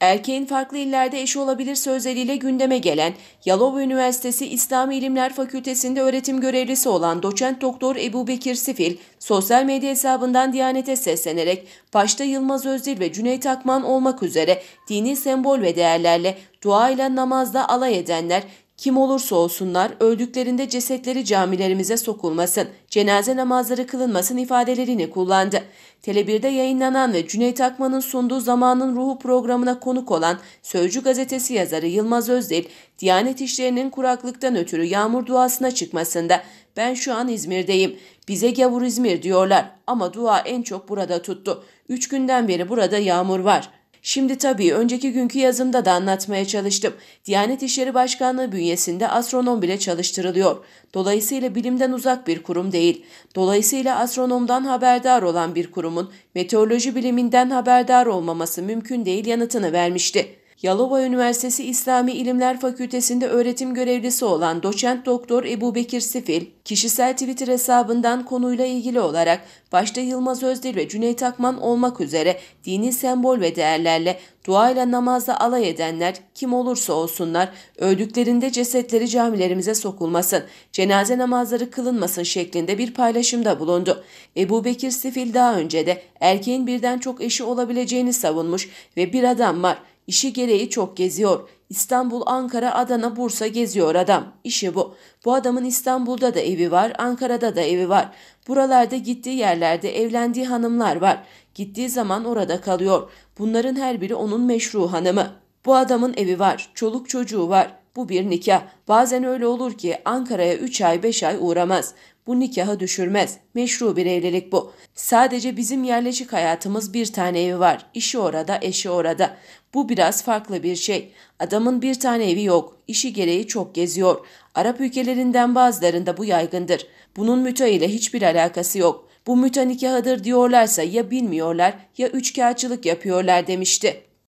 Erkeğin farklı illerde eşi olabilir sözleriyle gündeme gelen Yalova Üniversitesi İslami İlimler Fakültesinde öğretim görevlisi olan doçent doktor Ebu Bekir Sifil, sosyal medya hesabından Diyanet'e seslenerek başta Yılmaz Özdil ve Cüneyt Akman olmak üzere dini sembol ve değerlerle duayla namazda alay edenler kim olursa olsunlar öldüklerinde cesetleri camilerimize sokulmasın, cenaze namazları kılınmasın ifadelerini kullandı. Tele1'de yayınlanan ve Cüneyt Akman'ın sunduğu Zamanın Ruhu programına konuk olan Sözcü gazetesi yazarı Yılmaz Özdil, Diyanet işlerinin kuraklıktan ötürü yağmur duasına çıkmasında ben şu an İzmir'deyim. Bize gavur İzmir diyorlar ama dua en çok burada tuttu. Üç günden beri burada yağmur var.'' Şimdi tabii önceki günkü yazımda da anlatmaya çalıştım. Diyanet İşleri Başkanlığı bünyesinde astronom bile çalıştırılıyor. Dolayısıyla bilimden uzak bir kurum değil. Dolayısıyla astronomdan haberdar olan bir kurumun meteoroloji biliminden haberdar olmaması mümkün değil yanıtını vermişti. Yalova Üniversitesi İslami İlimler Fakültesinde öğretim görevlisi olan doçent doktor Ebu Bekir Sifil, kişisel Twitter hesabından konuyla ilgili olarak başta Yılmaz Özdil ve Cüneyt Akman olmak üzere dini sembol ve değerlerle duayla namazla alay edenler kim olursa olsunlar öldüklerinde cesetleri camilerimize sokulmasın, cenaze namazları kılınmasın şeklinde bir paylaşımda bulundu. Ebu Bekir Sifil daha önce de erkeğin birden çok eşi olabileceğini savunmuş ve bir adam var İşi gereği çok geziyor. İstanbul, Ankara, Adana, Bursa geziyor adam. İşi bu. Bu adamın İstanbul'da da evi var, Ankara'da da evi var. Buralarda gittiği yerlerde evlendiği hanımlar var. Gittiği zaman orada kalıyor. Bunların her biri onun meşru hanımı. Bu adamın evi var, çoluk çocuğu var. Bu bir nikah. Bazen öyle olur ki Ankara'ya 3 ay 5 ay uğramaz. Bu nikahı düşürmez. Meşru bir evlilik bu. Sadece bizim yerleşik hayatımız bir tane evi var. İşi orada, eşi orada. Bu biraz farklı bir şey. Adamın bir tane evi yok. İşi gereği çok geziyor. Arap ülkelerinden bazılarında bu yaygındır. Bunun müta ile hiçbir alakası yok. Bu müta nikahıdır diyorlarsa ya bilmiyorlar ya üçkağıtçılık yapıyorlar demişti.